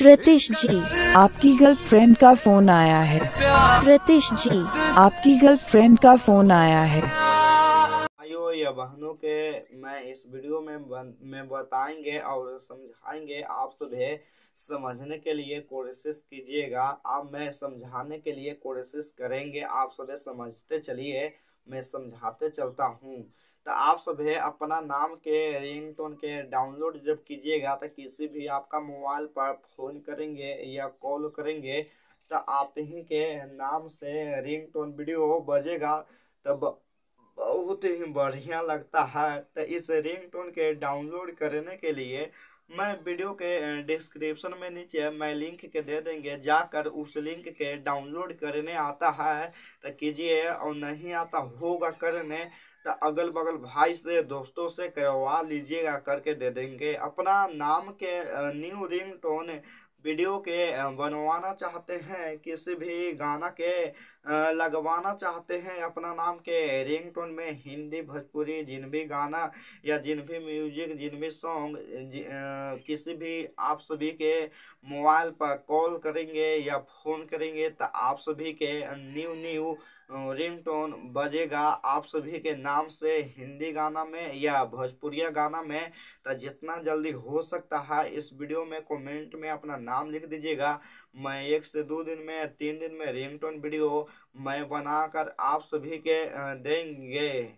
प्रतिश जी आपकी गर्लफ्रेंड का फोन आया है प्रतिश जी आपकी गर्लफ्रेंड का फोन आया है भाइयों या बहनों के मैं इस वीडियो में बन, में बताएंगे और समझाएंगे आप सुबह समझने के लिए कोशिश कीजिएगा आप मैं समझाने के लिए कोशिश करेंगे आप सुबह समझते चलिए मैं समझाते चलता हूँ तो आप है अपना नाम के रिंगटोन के डाउनलोड जब कीजिएगा तो किसी भी आपका मोबाइल पर फ़ोन करेंगे या कॉल करेंगे तो आप ही के नाम से रिंगटोन वीडियो बजेगा तब बहुत ही बढ़िया लगता है तो इस रिंगटोन के डाउनलोड करने के लिए मैं वीडियो के डिस्क्रिप्शन में नीचे मैं लिंक के दे देंगे जाकर उस लिंक के डाउनलोड करने आता है तो कीजिए और नहीं आता होगा करने तो अगल बगल भाई से दोस्तों से करवा लीजिएगा करके दे देंगे अपना नाम के न्यू रिंग टोन वीडियो के बनवाना चाहते हैं किसी भी गाना के लगवाना चाहते हैं अपना नाम के रिंगटोन में हिंदी भोजपुरी जिन भी गाना या जिन भी म्यूजिक जिन भी सॉन्ग किसी भी आप सभी के मोबाइल पर कॉल करेंगे या फ़ोन करेंगे तो आप सभी के न्यू न्यू रिंगटोन बजेगा आप सभी के नाम से हिंदी गाना में या भोजपुरिया गाना में तो जितना जल्दी हो सकता है इस वीडियो में कमेंट में अपना नाम लिख दीजिएगा मैं एक से दो दिन में तीन दिन में रिंगटोन वीडियो मैं बनाकर आप सभी के देंगे